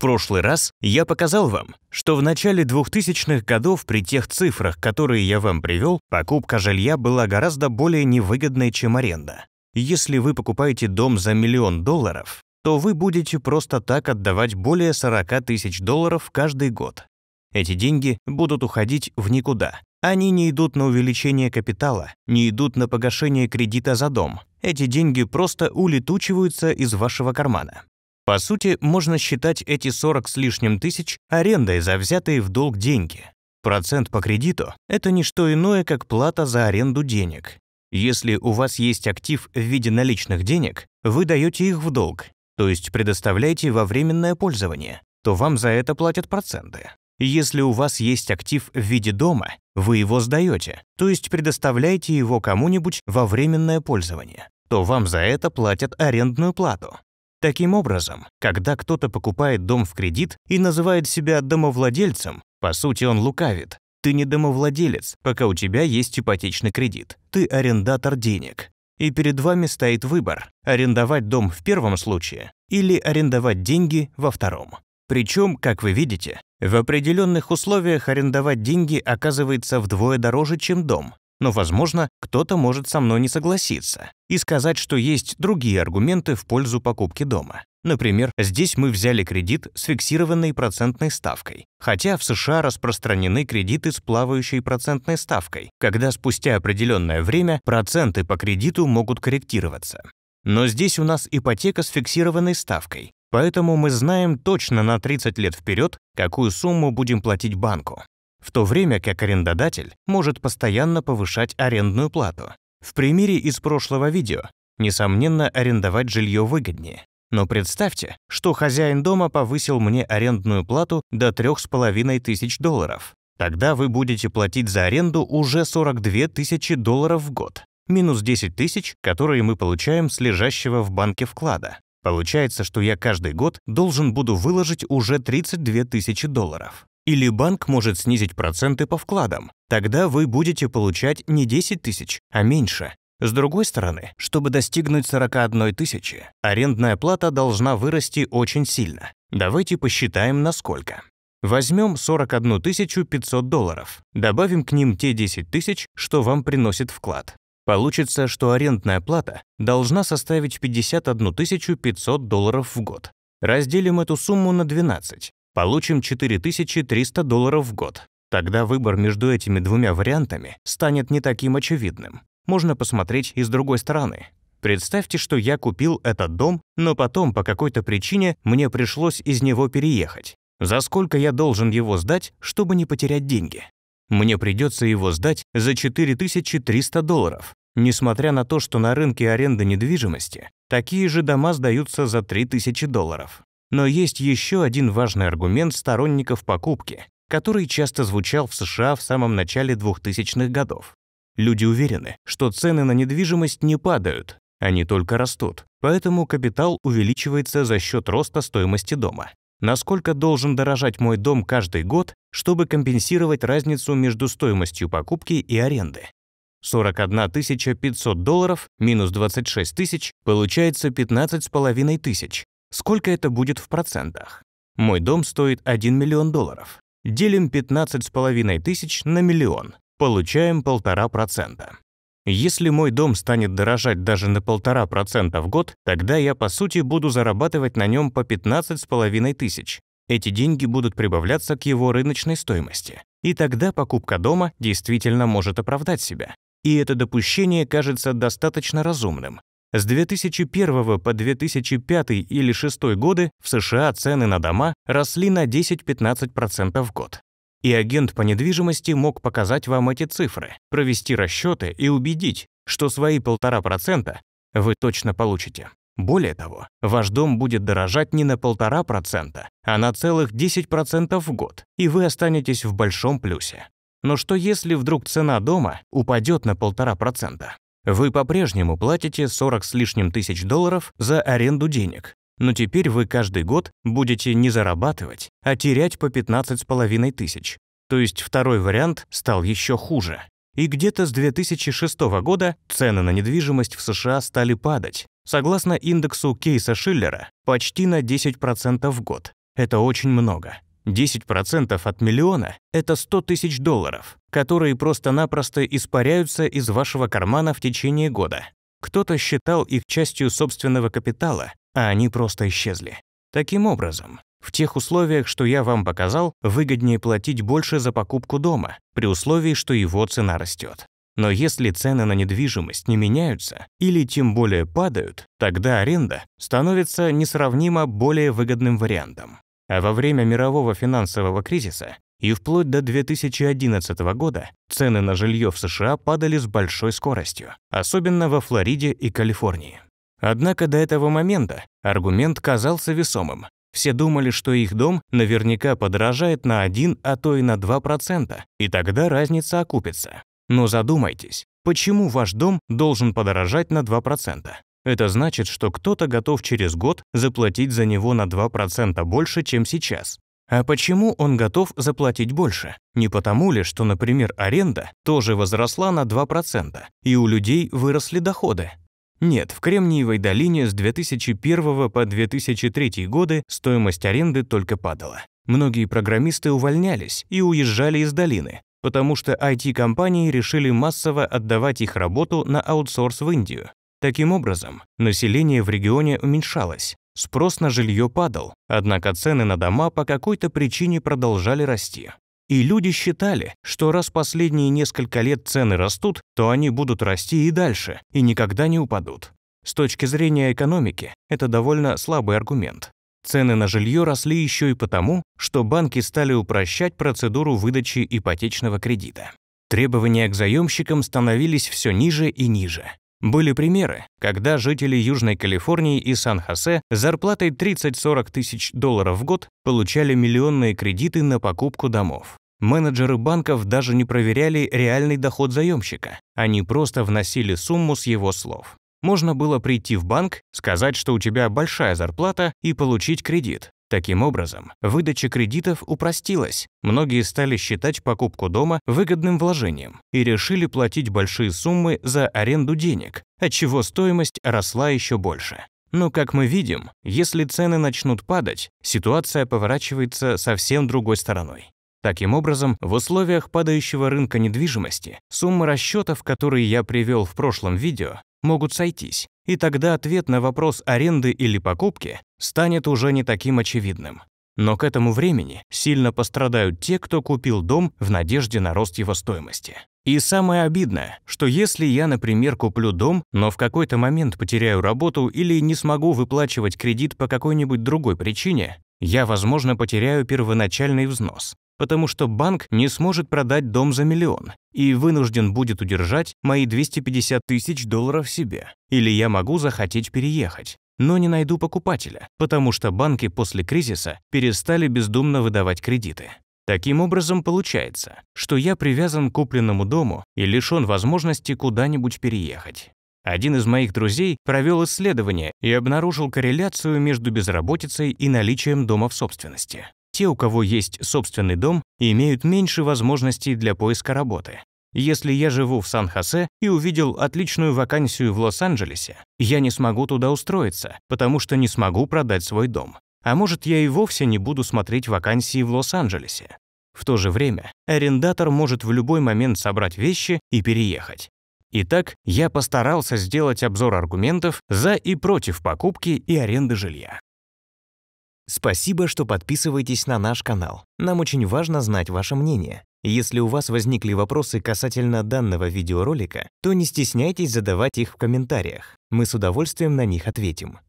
прошлый раз я показал вам, что в начале 2000-х годов при тех цифрах, которые я вам привел, покупка жилья была гораздо более невыгодной, чем аренда. Если вы покупаете дом за миллион долларов, то вы будете просто так отдавать более 40 тысяч долларов каждый год. Эти деньги будут уходить в никуда. Они не идут на увеличение капитала, не идут на погашение кредита за дом. Эти деньги просто улетучиваются из вашего кармана. По сути, можно считать эти 40 с лишним тысяч арендой за взятые в долг деньги. Процент по кредиту – это не что иное, как плата за аренду денег. Если у вас есть актив в виде наличных денег, вы даете их в долг, то есть предоставляете во временное пользование, то вам за это платят проценты. Если у вас есть актив в виде дома, вы его сдаете, то есть предоставляете его кому-нибудь во временное пользование, то вам за это платят арендную плату. Таким образом, когда кто-то покупает дом в кредит и называет себя домовладельцем, по сути он лукавит. Ты не домовладелец, пока у тебя есть ипотечный кредит. Ты арендатор денег. И перед вами стоит выбор – арендовать дом в первом случае или арендовать деньги во втором. Причем, как вы видите, в определенных условиях арендовать деньги оказывается вдвое дороже, чем дом, но, возможно, кто-то может со мной не согласиться и сказать, что есть другие аргументы в пользу покупки дома. Например, здесь мы взяли кредит с фиксированной процентной ставкой, хотя в США распространены кредиты с плавающей процентной ставкой, когда спустя определенное время проценты по кредиту могут корректироваться. Но здесь у нас ипотека с фиксированной ставкой, поэтому мы знаем точно на 30 лет вперед, какую сумму будем платить банку в то время как арендодатель может постоянно повышать арендную плату. В примере из прошлого видео, несомненно, арендовать жилье выгоднее. Но представьте, что хозяин дома повысил мне арендную плату до 3,5 тысяч долларов. Тогда вы будете платить за аренду уже 42 тысячи долларов в год, минус 10 тысяч, которые мы получаем с лежащего в банке вклада. Получается, что я каждый год должен буду выложить уже 32 тысячи долларов. Или банк может снизить проценты по вкладам. Тогда вы будете получать не 10 тысяч, а меньше. С другой стороны, чтобы достигнуть 41 тысячи, арендная плата должна вырасти очень сильно. Давайте посчитаем, насколько. Возьмем 41 500 долларов, добавим к ним те 10 тысяч, что вам приносит вклад. Получится, что арендная плата должна составить 51 500 долларов в год. Разделим эту сумму на 12. Получим 4300 долларов в год. Тогда выбор между этими двумя вариантами станет не таким очевидным. Можно посмотреть и с другой стороны. Представьте, что я купил этот дом, но потом по какой-то причине мне пришлось из него переехать. За сколько я должен его сдать, чтобы не потерять деньги? Мне придется его сдать за 4300 долларов. Несмотря на то, что на рынке аренды недвижимости такие же дома сдаются за 3000 долларов. Но есть еще один важный аргумент сторонников покупки, который часто звучал в США в самом начале 2000-х годов. Люди уверены, что цены на недвижимость не падают, они только растут, поэтому капитал увеличивается за счет роста стоимости дома. Насколько должен дорожать мой дом каждый год, чтобы компенсировать разницу между стоимостью покупки и аренды? 41 500 долларов минус 26 тысяч получается 15 с половиной тысяч, Сколько это будет в процентах? Мой дом стоит 1 миллион долларов. Делим с половиной тысяч на миллион. Получаем полтора процента. Если мой дом станет дорожать даже на полтора процента в год, тогда я, по сути, буду зарабатывать на нем по с половиной тысяч. Эти деньги будут прибавляться к его рыночной стоимости. И тогда покупка дома действительно может оправдать себя. И это допущение кажется достаточно разумным, с 2001 по 2005 или 2006 годы в США цены на дома росли на 10-15% в год. И агент по недвижимости мог показать вам эти цифры, провести расчеты и убедить, что свои 1,5% вы точно получите. Более того, ваш дом будет дорожать не на 1,5%, а на целых 10% в год, и вы останетесь в большом плюсе. Но что если вдруг цена дома упадет на 1,5%? Вы по-прежнему платите 40 с лишним тысяч долларов за аренду денег, но теперь вы каждый год будете не зарабатывать, а терять по 15 с половиной тысяч. То есть второй вариант стал еще хуже. И где-то с 2006 года цены на недвижимость в США стали падать. Согласно индексу Кейса Шиллера, почти на 10% в год. Это очень много. 10% от миллиона – это 100 тысяч долларов, которые просто-напросто испаряются из вашего кармана в течение года. Кто-то считал их частью собственного капитала, а они просто исчезли. Таким образом, в тех условиях, что я вам показал, выгоднее платить больше за покупку дома, при условии, что его цена растет. Но если цены на недвижимость не меняются или тем более падают, тогда аренда становится несравнимо более выгодным вариантом. А во время мирового финансового кризиса и вплоть до 2011 года цены на жилье в США падали с большой скоростью, особенно во Флориде и Калифорнии. Однако до этого момента аргумент казался весомым. Все думали, что их дом наверняка подорожает на 1, а то и на 2%, и тогда разница окупится. Но задумайтесь, почему ваш дом должен подорожать на 2%? Это значит, что кто-то готов через год заплатить за него на 2% больше, чем сейчас. А почему он готов заплатить больше? Не потому ли, что, например, аренда тоже возросла на 2%, и у людей выросли доходы? Нет, в Кремниевой долине с 2001 по 2003 годы стоимость аренды только падала. Многие программисты увольнялись и уезжали из долины, потому что IT-компании решили массово отдавать их работу на аутсорс в Индию. Таким образом, население в регионе уменьшалось, спрос на жилье падал, однако цены на дома по какой-то причине продолжали расти. И люди считали, что раз последние несколько лет цены растут, то они будут расти и дальше, и никогда не упадут. С точки зрения экономики, это довольно слабый аргумент. Цены на жилье росли еще и потому, что банки стали упрощать процедуру выдачи ипотечного кредита. Требования к заемщикам становились все ниже и ниже. Были примеры, когда жители Южной Калифорнии и Сан-Хосе зарплатой 30-40 тысяч долларов в год получали миллионные кредиты на покупку домов. Менеджеры банков даже не проверяли реальный доход заемщика, они просто вносили сумму с его слов. Можно было прийти в банк, сказать, что у тебя большая зарплата, и получить кредит, Таким образом, выдача кредитов упростилась, многие стали считать покупку дома выгодным вложением и решили платить большие суммы за аренду денег, отчего стоимость росла еще больше. Но, как мы видим, если цены начнут падать, ситуация поворачивается совсем другой стороной. Таким образом, в условиях падающего рынка недвижимости суммы расчетов, которые я привел в прошлом видео, могут сойтись, и тогда ответ на вопрос аренды или покупки станет уже не таким очевидным. Но к этому времени сильно пострадают те, кто купил дом в надежде на рост его стоимости. И самое обидное, что если я, например, куплю дом, но в какой-то момент потеряю работу или не смогу выплачивать кредит по какой-нибудь другой причине, я, возможно, потеряю первоначальный взнос, потому что банк не сможет продать дом за миллион и вынужден будет удержать мои 250 тысяч долларов себе. Или я могу захотеть переехать, но не найду покупателя, потому что банки после кризиса перестали бездумно выдавать кредиты. Таким образом, получается, что я привязан к купленному дому и лишен возможности куда-нибудь переехать. Один из моих друзей провел исследование и обнаружил корреляцию между безработицей и наличием дома в собственности. Те, у кого есть собственный дом, имеют меньше возможностей для поиска работы. Если я живу в Сан-Хосе и увидел отличную вакансию в Лос-Анджелесе, я не смогу туда устроиться, потому что не смогу продать свой дом. А может, я и вовсе не буду смотреть вакансии в Лос-Анджелесе. В то же время арендатор может в любой момент собрать вещи и переехать. Итак, я постарался сделать обзор аргументов за и против покупки и аренды жилья. Спасибо, что подписываетесь на наш канал. Нам очень важно знать ваше мнение. Если у вас возникли вопросы касательно данного видеоролика, то не стесняйтесь задавать их в комментариях. Мы с удовольствием на них ответим.